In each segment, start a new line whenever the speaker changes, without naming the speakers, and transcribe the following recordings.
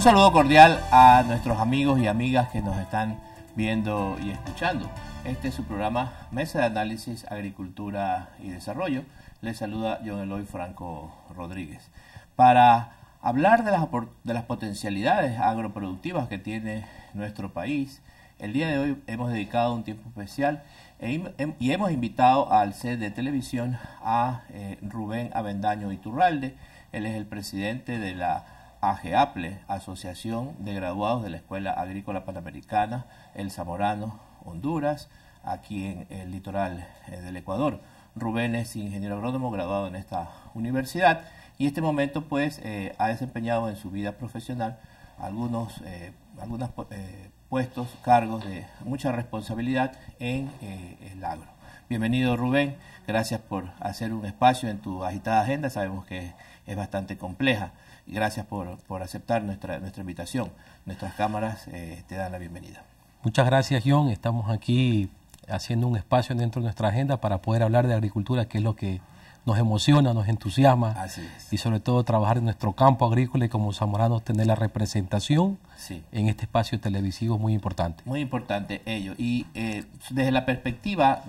Un saludo cordial a nuestros amigos y amigas que nos están viendo y escuchando. Este es su programa Mesa de Análisis, Agricultura y Desarrollo. Les saluda John Eloy Franco Rodríguez. Para hablar de las, de las potencialidades agroproductivas que tiene nuestro país, el día de hoy hemos dedicado un tiempo especial e em-, y hemos invitado al set de televisión a eh, Rubén Avendaño Iturralde. Él es el presidente de la AGEAPLE, Asociación de Graduados de la Escuela Agrícola Panamericana, El Zamorano, Honduras, aquí en el litoral eh, del Ecuador. Rubén es ingeniero agrónomo graduado en esta universidad y en este momento pues eh, ha desempeñado en su vida profesional algunos, eh, algunos puestos, cargos de mucha responsabilidad en el agro. Bienvenido Rubén, gracias por hacer un espacio en tu agitada agenda, sabemos que es bastante compleja. Gracias por, aceptar nuestra, nuestra invitación. Nuestras cámaras eh, te dan la bienvenida.
Muchas gracias, John. Estamos aquí haciendo un espacio dentro de nuestra agenda para poder hablar de agricultura, que es lo que nos emociona, nos entusiasma Así es. y sobre todo trabajar en nuestro campo agrícola y como zamoranos tener la representación en este espacio televisivo muy importante.
Muy importante ello. Y eh, desde la perspectiva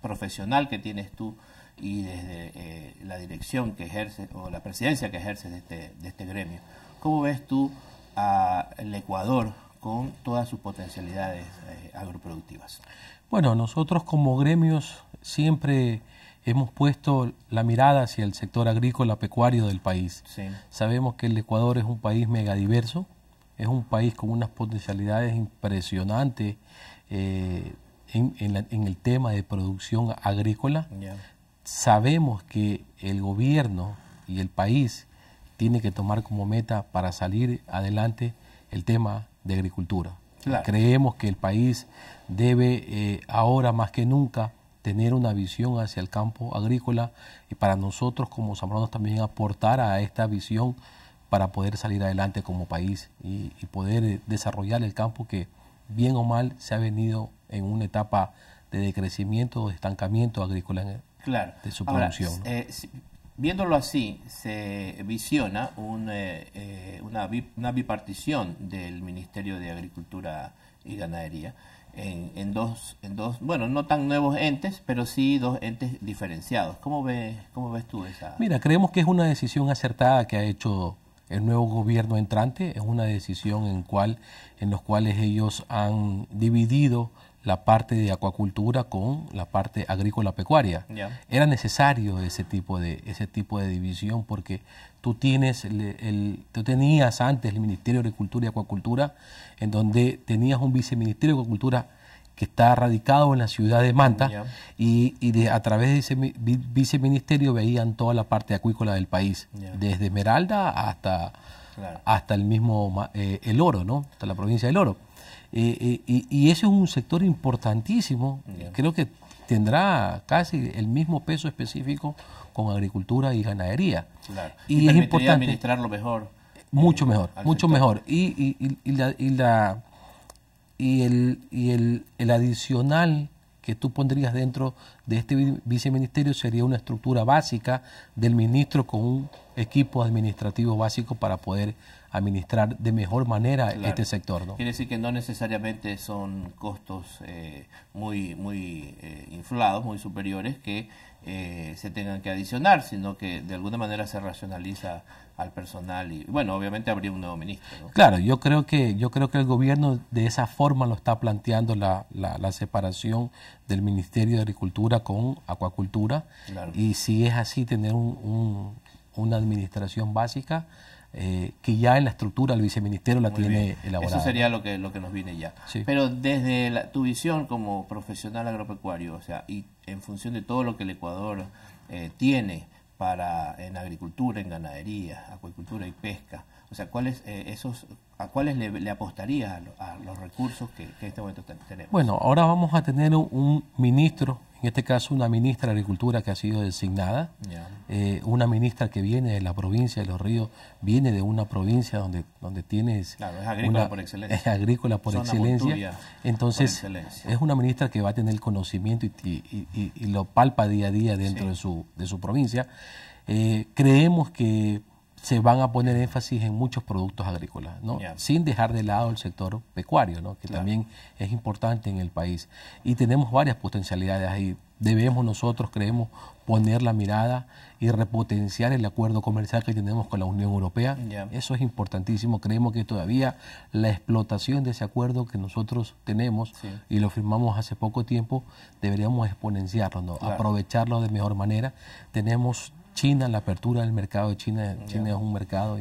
profesional que tienes tú, y desde eh, la dirección que ejerce o la presidencia que ejerce de este, de este gremio. ¿Cómo ves tú al Ecuador con todas sus potencialidades eh, agroproductivas?
Bueno, nosotros como gremios siempre hemos puesto la mirada hacia el sector agrícola pecuario del país. Sabemos que el Ecuador es un país megadiverso, es un país con unas potencialidades impresionantes eh, en, el tema de producción agrícola sabemos que el gobierno y el país tiene que tomar como meta para salir adelante el tema de agricultura. Creemos que el país debe eh, ahora más que nunca tener una visión hacia el campo agrícola y para nosotros como zambranos también aportar a esta visión para poder salir adelante como país y, poder eh, desarrollar el campo que bien o mal se ha venido en una etapa de decrecimiento o de estancamiento agrícola claro. de su
eh, viéndolo así, se visiona eh, eh, una, bipartición del Ministerio de Agricultura y Ganadería. En, en, dos, en dos, bueno, no tan nuevos entes, pero sí dos entes diferenciados. ¿Cómo ves, cómo ves tú esa?
Mira, creemos que es una decisión acertada que ha hecho el nuevo gobierno entrante es una decisión en cual en los cuales ellos han dividido la parte de acuacultura con la parte agrícola pecuaria. Era necesario ese tipo de ese tipo de división porque tú tienes el, tú tenías antes el Ministerio de Agricultura y Acuacultura en donde tenías un viceministerio de Acuacultura que está radicado en la ciudad de Manta y, a través de ese viceministerio veían toda la parte acuícola del país, desde Esmeralda hasta hasta el mismo eh, El Oro, ¿no? Hasta la provincia del Oro. Eh, eh, y, ese es un sector importantísimo. Creo que tendrá casi el mismo peso específico con agricultura y ganadería.
Claro. Y, y es importante administrarlo mejor. Mucho mejor, mucho mejor.
Y, la, y, el, y el adicional que tú pondrías dentro de este viceministerio sería una estructura básica del ministro con un equipo administrativo básico para poder administrar de mejor manera este sector. ¿no? Quiere
decir que no necesariamente son costos eh, muy, muy eh, inflados, muy superiores que eh, se tengan que adicionar, sino que de alguna manera se racionaliza al personal y bueno, obviamente habría un nuevo ministro.
Claro, yo creo que yo creo que el gobierno de esa forma lo está planteando la, la, separación del Ministerio de Agricultura con Acuacultura y si es así tener un una administración básica eh, que ya en la estructura el viceministerio la tiene elaborada. Eso sería
lo que, lo que nos viene ya. Pero desde tu visión como profesional agropecuario, o sea, y en función de todo lo que el Ecuador eh, tiene para en agricultura, en ganadería, acuicultura y pesca, o sea, ¿cuáles, eh, esos, ¿a cuáles le, apostaría a, los recursos que, en este momento tenemos? Bueno,
ahora vamos a tener un, ministro, en este caso una ministra de Agricultura que ha sido designada, eh, una ministra que viene de la provincia de Los Ríos, viene de una provincia donde, donde tienes... Claro, es agrícola por excelencia. Es agrícola por excelencia. Entonces, es una ministra que va a tener conocimiento y, lo palpa día a día dentro de, su, de su provincia. Eh, creemos que se van a poner énfasis en muchos productos agrícolas, ¿no? sin dejar de lado el sector pecuario, ¿no? que también es importante en el país. Y tenemos varias potencialidades ahí. Debemos nosotros, creemos, poner la mirada y repotenciar el acuerdo comercial que tenemos con la Unión Europea. Eso es importantísimo. Creemos que todavía la explotación de ese acuerdo que nosotros tenemos y lo firmamos hace poco tiempo, deberíamos exponenciarlo, ¿no? aprovecharlo de mejor manera. Tenemos China, la apertura del mercado de China, China es un mercado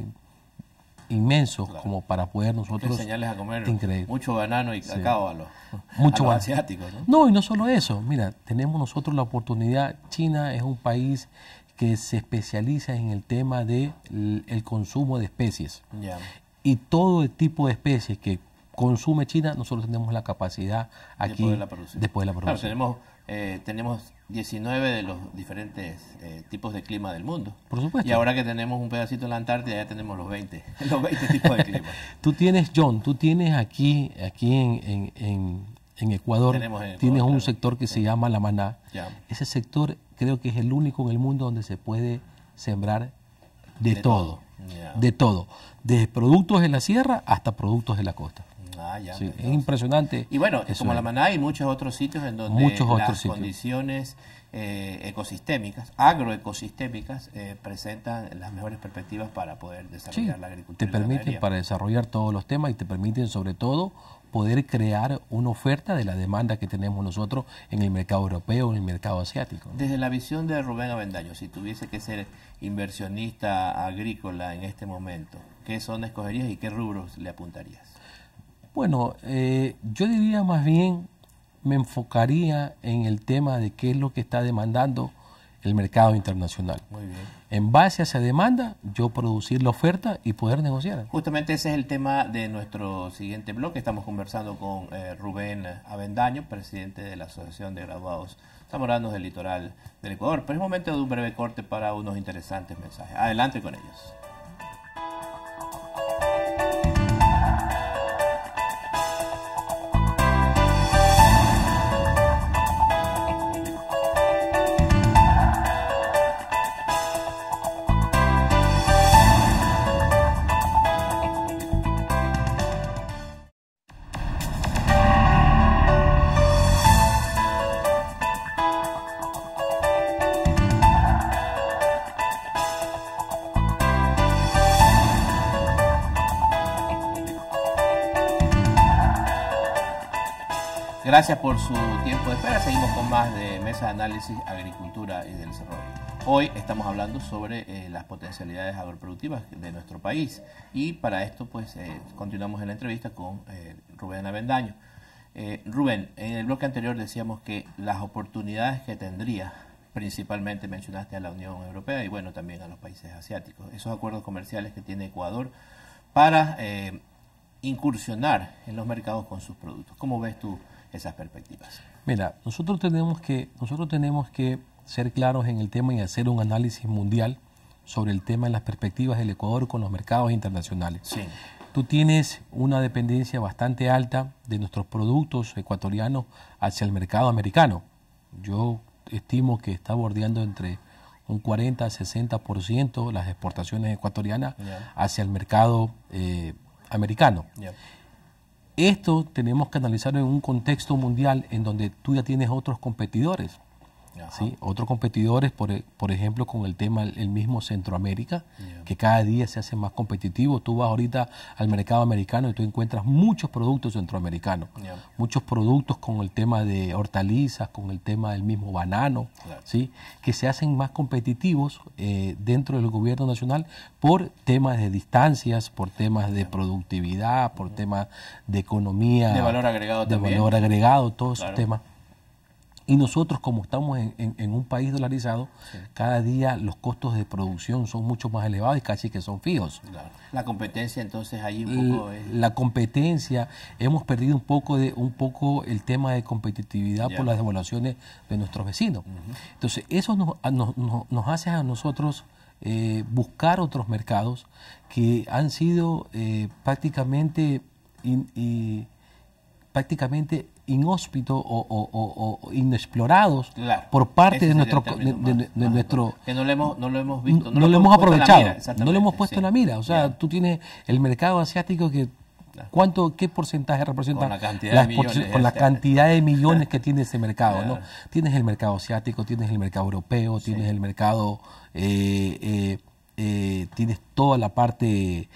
inmenso como para poder nosotros enseñarles
a comer mucho banano y cacao a los, mucho asiáticos. ¿no?
¿no? y no solo eso, mira, tenemos nosotros la oportunidad, China es un país que se especializa en el tema del de el consumo de especies. Y todo el tipo de especies que consume China, nosotros tenemos la capacidad aquí después de la producción.
Eh, tenemos 19 de los diferentes eh, tipos de clima del mundo. Por supuesto. Y ahora que tenemos un pedacito en la Antártida, ya tenemos los 20, los tipos de clima.
tú tienes, John, tú tienes aquí, aquí en, Ecuador, tienes un sector que se llama La Maná. Ese sector creo que es el único en el mundo donde se puede sembrar de, todo. De todo. Desde productos en la sierra hasta productos de la costa.
Ah, es impresionante. Y bueno, como la Maná y muchos otros sitios en donde las condiciones eh, ecosistémicas, agroecosistémicas, eh, presentan las mejores perspectivas para poder desarrollar la agricultura. Te permiten para
desarrollar todos los temas y te permiten sobre todo poder crear una oferta de la demanda que tenemos nosotros en el mercado europeo, en el mercado asiático.
Desde la visión de Rubén Avendaño, si tuviese que ser inversionista agrícola en este momento, ¿qué zona escogerías y qué rubros le apuntarías?
Bueno, eh, yo diría más bien, me enfocaría en el tema de qué es lo que está demandando el mercado internacional. Muy bien. En base a esa demanda, yo producir la oferta y poder negociar.
Justamente ese es el tema de nuestro siguiente bloque. Estamos conversando con eh, Rubén Avendaño, presidente de la Asociación de Graduados Zamoranos del Litoral del Ecuador. Pero es momento de un breve corte para unos interesantes mensajes. Adelante con ellos. Gracias por su tiempo de espera. Seguimos con más de Mesa de Análisis Agricultura y del Desarrollo. Hoy estamos hablando sobre eh, las potencialidades agroproductivas de nuestro país y para esto pues eh, continuamos en la entrevista con eh, Rubén Avendaño. Rubén, en el bloque anterior decíamos que las oportunidades que tendría principalmente mencionaste a la Unión Europea y bueno también a los países asiáticos, esos acuerdos comerciales que tiene Ecuador para incursionar en los mercados con sus productos. ¿Cómo ves tú esas perspectivas.
Mira, nosotros tenemos que, nosotros tenemos que ser claros en el tema y hacer un análisis mundial sobre el tema de las perspectivas del Ecuador con los mercados internacionales. Sí. Tú tienes una dependencia bastante alta de nuestros productos ecuatorianos hacia el mercado americano. Yo estimo que está bordeando entre un 40 a 60% las exportaciones ecuatorianas hacia el mercado eh, americano. Esto tenemos que analizarlo en un contexto mundial en donde tú ya tienes otros competidores. Otros competidores, por, e, por, ejemplo, con el tema el, mismo Centroamérica, que cada día se hace más competitivo. Tú vas ahorita al mercado americano y tú encuentras muchos productos centroamericanos, muchos productos con el tema de hortalizas, con el tema del mismo banano, que se hacen más competitivos eh, dentro del gobierno nacional por temas de distancias, por temas de productividad, por temas de economía. De valor
agregado de valor agregado, todos esos temas.
Y nosotros, como estamos en, en, un país dolarizado, cada día los costos de producción son mucho más elevados y casi que son fijos.
La competencia, entonces, ahí un poco. Es... La
competencia, hemos perdido un poco, de, un poco el tema de competitividad por las devaluaciones de nuestros vecinos. Entonces, eso nos, nos, hace a nosotros eh, buscar otros mercados que han sido eh, prácticamente. prácticamente inhóspito o, inexplorados por parte de nuestro de, nuestro
que no lo hemos no lo hemos visto no, lo, hemos aprovechado
no lo hemos puesto en la mira o sea tú tienes el mercado asiático que ¿Cuánto, qué porcentaje representa? Con la cantidad, este. de, millones, que tiene ese mercado, ¿no? Tienes el mercado asiático, tienes el mercado europeo, tienes el mercado, eh, eh, eh, tienes toda la parte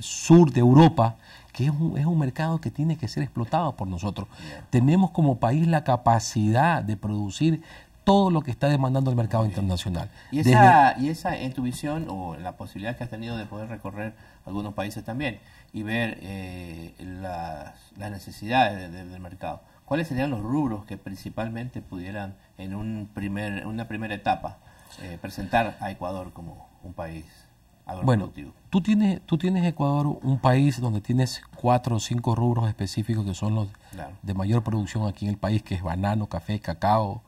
sur de Europa, que es un, es un mercado que tiene que ser explotado por nosotros. Tenemos como país la capacidad de producir todo lo que está demandando el mercado internacional. ¿Y esa,
y esa en tu visión o la posibilidad que has tenido de poder recorrer algunos países también y ver eh, las, necesidades del mercado, ¿cuáles serían los rubros que principalmente pudieran en un primer, una primera etapa eh, presentar a Ecuador como un país? Bueno,
tú tienes, tú tienes Ecuador un país donde tienes cuatro o cinco rubros específicos que son los de mayor producción aquí en el país, que es banano, café, cacao,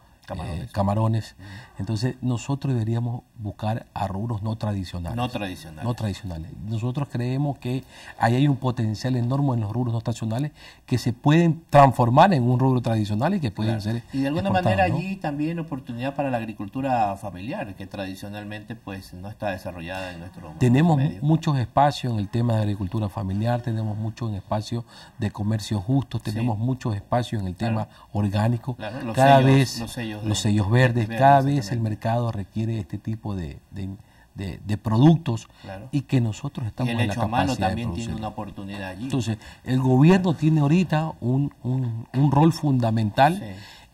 Camarones. Entonces, nosotros deberíamos buscar a rubros no tradicionales. No
tradicionales. No
tradicionales. Nosotros creemos que ahí hay un potencial enorme en los rubros no tradicionales que se pueden transformar en un rubro tradicional y que pueden ser. Y de alguna manera allí
también oportunidad para la agricultura familiar, que tradicionalmente pues no está desarrollada en nuestro
Tenemos muchos espacios en el tema de agricultura familiar, tenemos muchos espacios de comercio justo, tenemos muchos espacios en el tema orgánico. Cada vez. Los sellos los sellos verdes. Cada vez el mercado requiere este tipo de, de, productos y que nosotros estamos y el en la capacidad también tiene una
oportunidad allí. Entonces,
el gobierno tiene ahorita un, un, rol fundamental.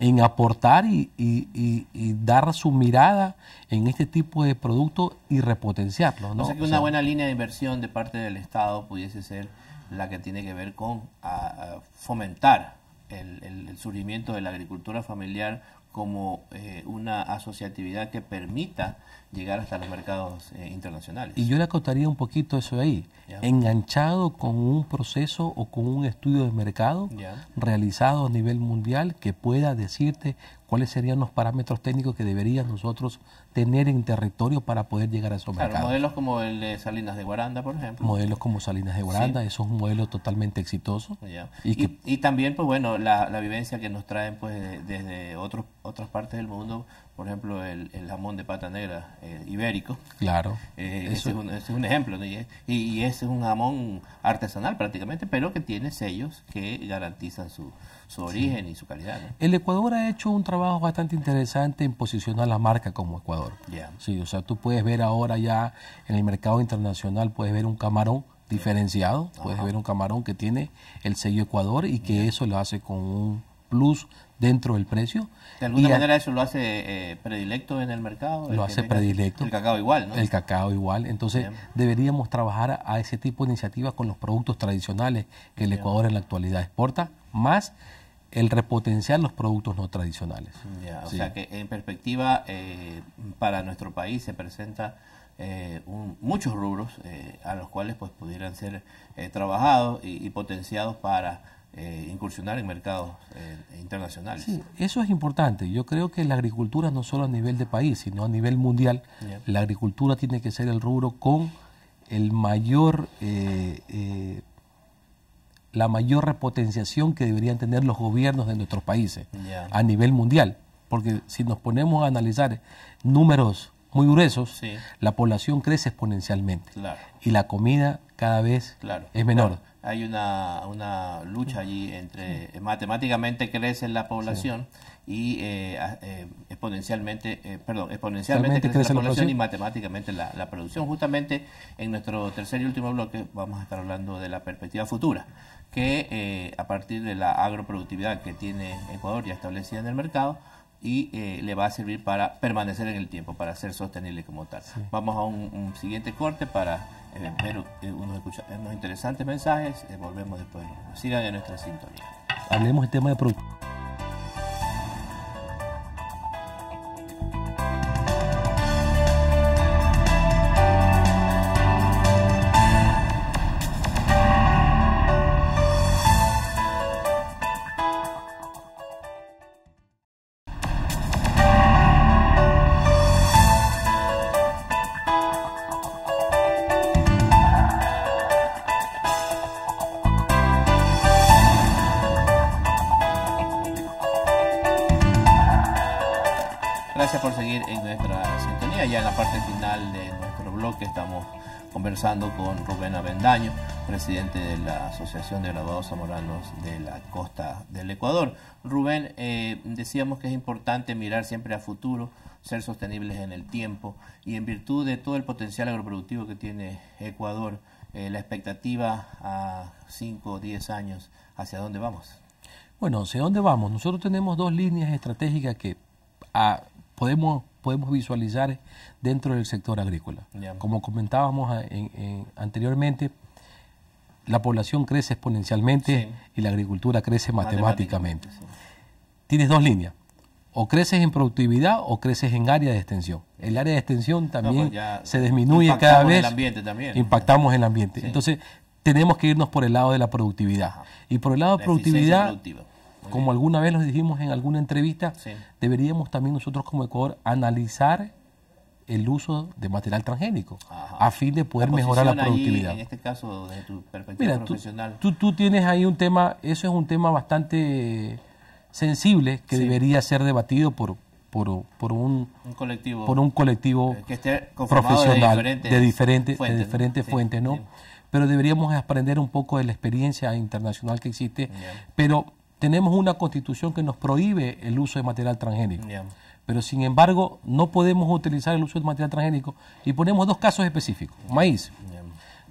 en aportar y, y, dar su mirada en este tipo de productos y repotenciarlos. ¿no? O sea que una buena
línea de inversión de parte del Estado pudiese ser la que tiene que ver con a, fomentar el, el, surgimiento de la agricultura familiar como eh, una asociatividad que permita llegar hasta los mercados eh, internacionales. Y
yo le acotaría un poquito eso ahí, enganchado con un proceso o con un estudio de mercado realizado a nivel mundial que pueda decirte cuáles serían los parámetros técnicos que deberían nosotros tener en territorio para poder llegar a esos
claro, modelos como el de Salinas de Guaranda, por ejemplo.
Modelos como Salinas de Guaranda, eso es un modelo totalmente exitoso.
Y, también, pues bueno, la, vivencia que nos traen pues desde otros, otras partes del mundo, por ejemplo, el, jamón de pata negra eh, ibérico. Claro. Eh, es un, ejemplo, ¿no? y, es, y ese es un jamón artesanal prácticamente, pero que tiene sellos que garantizan su su origen y su calidad.
El Ecuador ha hecho un trabajo bastante interesante en posicionar la marca como Ecuador. Sí, o sea, tú puedes ver ahora ya en el mercado internacional, puedes ver un camarón diferenciado, puedes ver un camarón que tiene el sello Ecuador y que eso lo hace con un plus dentro del precio.
De alguna manera eso lo hace eh, predilecto en el mercado. Lo hace predilecto. El cacao igual, ¿no? El
cacao igual. Entonces deberíamos trabajar a, ese tipo de iniciativas con los productos tradicionales que el Ecuador en la actualidad exporta más el repotenciar los productos no tradicionales.
o sea que en perspectiva eh, para nuestro país se presenta eh, muchos rubros eh, a los cuales pues pudieran ser trabajados y, potenciados para incursionar en mercados internacionales. Sí,
eso es importante. Yo creo que la agricultura no solo a nivel de país, sino a nivel mundial, la agricultura tiene que ser el rubro con el mayor la mayor repotenciación que deberían tener los gobiernos de nuestros países a nivel mundial. Porque si nos ponemos a analizar números muy gruesos, la población crece exponencialmente y la comida cada vez claro. es menor
hay una, lucha allí entre, eh, matemáticamente crece la población y eh, eh, exponencialmente, perdón, exponencialmente crece, la, población, y matemáticamente la, la, producción. Justamente en nuestro tercer y último bloque vamos a estar hablando de la perspectiva futura, que a partir de la agroproductividad que tiene Ecuador ya establecida en el mercado, y eh, le va a servir para permanecer en el tiempo, para ser sostenible como tal. Vamos a un, siguiente corte para eh, ver eh, unos, interesantes mensajes. volvemos después. Sigan en nuestra sintonía.
Hablemos el tema de
gracias por seguir en nuestra sintonía. Ya en la parte final de nuestro bloque estamos conversando con Rubén Avendaño, presidente de la Asociación de Graduados Zamoranos de la Costa del Ecuador. Rubén, eh, decíamos que es importante mirar siempre a futuro, ser sostenibles en el tiempo y en virtud de todo el potencial agroproductivo que tiene Ecuador, eh, la expectativa a 5 o 10 años, ¿hacia dónde vamos?
Bueno, ¿hacia dónde vamos? Nosotros tenemos dos líneas estratégicas que a, podemos, podemos visualizar dentro del sector agrícola. Como comentábamos anteriormente, la población crece exponencialmente y la agricultura crece matemáticamente. Tienes dos líneas. O creces en productividad o creces en área de extensión. El área de extensión también pues se disminuye cada vez. Impactamos el ambiente también. Impactamos el ambiente. Entonces, tenemos que irnos por el lado de la productividad. Y por el lado de productividad, como alguna vez lo dijimos en alguna entrevista, deberíamos también nosotros como Ecuador analizar el uso de material transgénico a fin de poder mejorar la productividad. en
este caso, desde tu perspectiva profesional.
Tú, tienes ahí un tema, eso es un tema bastante sensible que debería ser debatido por, por, un, colectivo, por un colectivo eh, profesional de diferentes, diferentes fuentes, ¿no? Pero deberíamos aprender un poco de la experiencia internacional que existe. Pero tenemos una constitución que nos prohíbe el uso de material transgénico. Pero sin embargo, no podemos utilizar el uso de material transgénico. Y ponemos dos casos específicos. Maíz.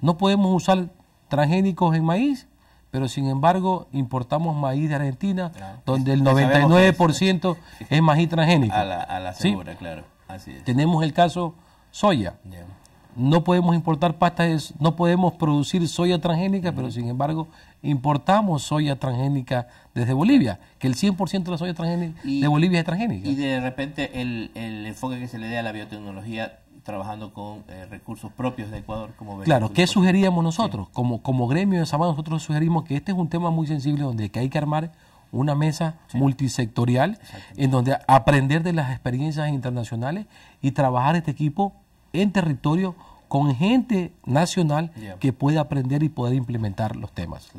No podemos usar transgénicos en maíz, pero sin embargo importamos maíz de Argentina, ah, donde el 99% es, maíz transgénico. A la,
claro. Así es.
Tenemos el caso soya no podemos importar pasta, no podemos producir soya transgénica, pero sin embargo importamos soya transgénica desde Bolivia, que el 100% de la soya transgénica de Bolivia es transgénica. Y
de repente el, enfoque que se le dé a la biotecnología trabajando con eh, recursos propios de Ecuador como Claro, ¿qué
sugeríamos nosotros? Como, como gremio de Samán, nosotros sugerimos que este es un tema muy sensible donde que hay que armar una mesa multisectorial en donde aprender de las experiencias internacionales y trabajar este equipo en territorio con gente nacional que pueda aprender y poder implementar los temas.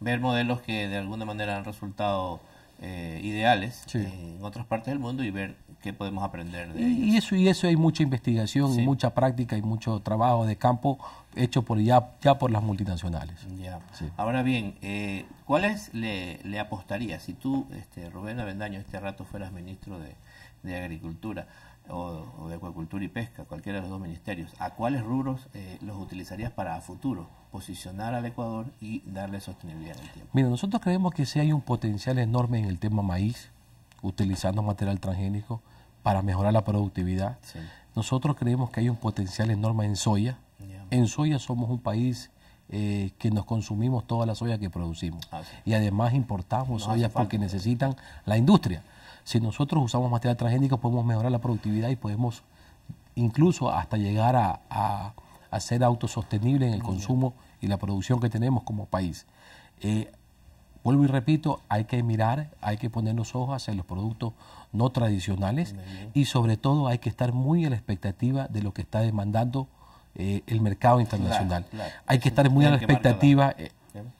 Ver modelos que de alguna manera han resultado eh, ideales en otras partes del mundo y ver qué podemos aprender de y, ellos. Y eso,
y eso hay mucha investigación, y mucha práctica y mucho trabajo de campo hecho por ya, ya por las multinacionales.
Ahora bien, eh, ¿cuáles le, le apostarías si tú, este, Rubén Avendaño, este rato fueras ministro de, Agricultura? O, de acuacultura y pesca, cualquiera de los dos ministerios, ¿a cuáles rubros eh, los utilizarías para futuro? posicionar al Ecuador y darle sostenibilidad en tiempo.
Mira, nosotros creemos que sí hay un potencial enorme en el tema maíz, utilizando material transgénico para mejorar la productividad. Nosotros creemos que hay un potencial enorme en soya. En soya somos un país eh, que nos consumimos toda la soya que producimos. Ah, y además importamos soya porque necesitan la industria. Si nosotros usamos material transgénico podemos mejorar la productividad y podemos incluso hasta llegar a a ser autosostenible en el consumo y la producción que tenemos como país. Eh, vuelvo y repito, hay que mirar, hay que ponernos ojos hacia los productos no tradicionales y sobre todo hay que estar muy a la expectativa de lo que está demandando eh, el mercado internacional. Hay que estar muy a la expectativa. Eh,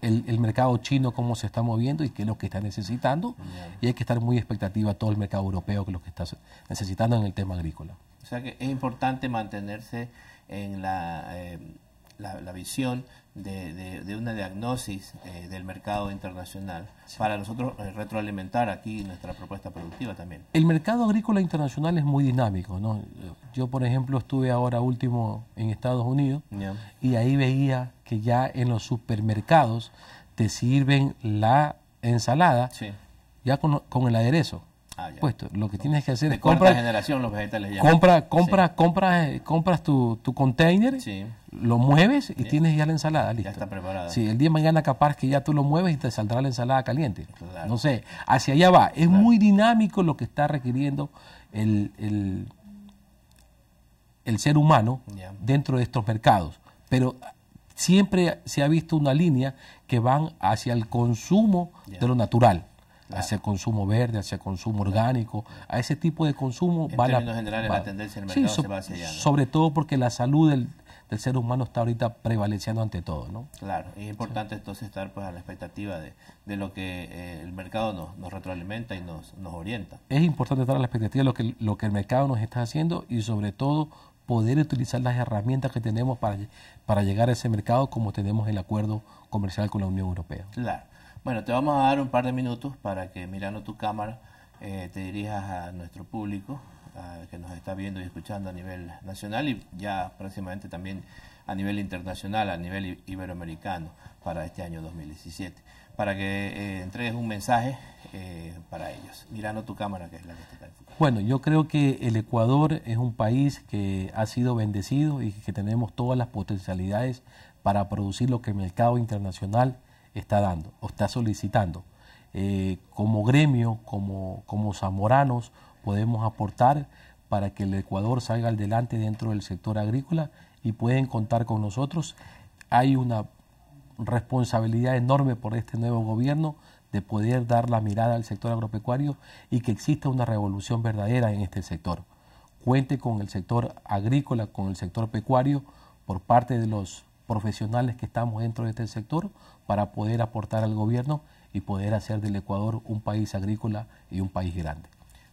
el, mercado chino cómo se está moviendo y qué es lo que está necesitando y hay que estar muy expectativa todo el mercado europeo que lo que está necesitando en el tema agrícola.
O sea que es importante mantenerse en eh, la, la, visión de, una diagnosis eh, del mercado internacional para nosotros eh, retroalimentar aquí nuestra propuesta productiva también.
El mercado agrícola internacional es muy dinámico, ¿no? Yo, por ejemplo, estuve ahora último en Estados Unidos y ahí veía que ya en los supermercados te sirven la ensalada ya con el aderezo. Ah, pues, lo que tienes que hacer es comprar
generación los vegetales ya. Compra,
compra, compras, compras tu, tu container, lo mueves y tienes ya la ensalada lista. Ya está preparada. Sí, el día de mañana capaz que ya tú lo mueves y te saldrá la ensalada caliente. No sé, hacia allá va. Es muy dinámico lo que está requiriendo el, el, el ser humano dentro de estos mercados. Pero siempre se ha visto una línea que van hacia el consumo de lo natural hacia consumo verde, hacia consumo orgánico, a ese tipo de consumo. En va términos la, generales la tendencia del mercado se va a Sobre todo porque la salud del, del, ser humano está ahorita prevaleciendo ante todo, ¿no?
Claro, es importante entonces estar pues a la expectativa de, de lo que eh, el mercado nos, nos retroalimenta y nos, nos, orienta.
Es importante estar a la expectativa de lo que, lo que el mercado nos está haciendo y sobre todo poder utilizar las herramientas que tenemos para, para llegar a ese mercado como tenemos el acuerdo comercial con la Unión Europea.
Claro. Bueno, te vamos a dar un par de minutos para que mirando tu cámara eh, te dirijas a nuestro público que nos está viendo y escuchando a nivel nacional y ya próximamente también a nivel internacional, a nivel iberoamericano para este año 2017, para que eh, entregues un mensaje eh, para ellos. Mirando tu cámara, que es la que está
Bueno, yo creo que el Ecuador es un país que ha sido bendecido y que tenemos todas las potencialidades para producir lo que el mercado internacional está dando o está solicitando. Eh, como gremio, como, como zamoranos, podemos aportar para que el Ecuador salga adelante dentro del sector agrícola y pueden contar con nosotros. Hay una responsabilidad enorme por este nuevo gobierno de poder dar la mirada al sector agropecuario y que exista una revolución verdadera en este sector. Cuente con el sector agrícola, con el sector pecuario, por parte de los profesionales que estamos dentro de este sector, para poder aportar al gobierno y poder hacer del Ecuador un país agrícola y un país grande.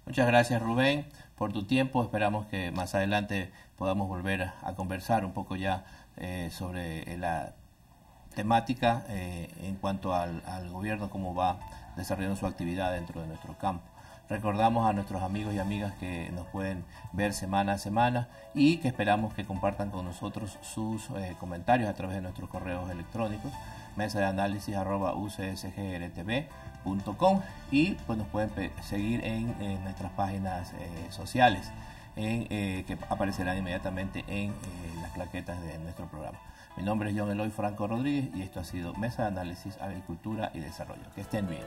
Muchas gracias Rubén por tu tiempo. Esperamos que más adelante podamos volver a conversar un poco ya eh, sobre eh, la temática eh, en cuanto al, gobierno, cómo va desarrollando su actividad dentro de nuestro campo. Recordamos a nuestros amigos y amigas que nos pueden ver semana a semana y que esperamos que compartan con nosotros sus comentarios a través de nuestros correos electrónicos mesa de análisis arroba ucsgrtv.com y pues nos pueden seguir en, nuestras páginas eh, sociales eh, que aparecerán inmediatamente en eh, las claquetas de nuestro programa. Mi nombre es John Eloy Franco Rodríguez y esto ha sido Mesa de Análisis Agricultura y Desarrollo. Que estén bien.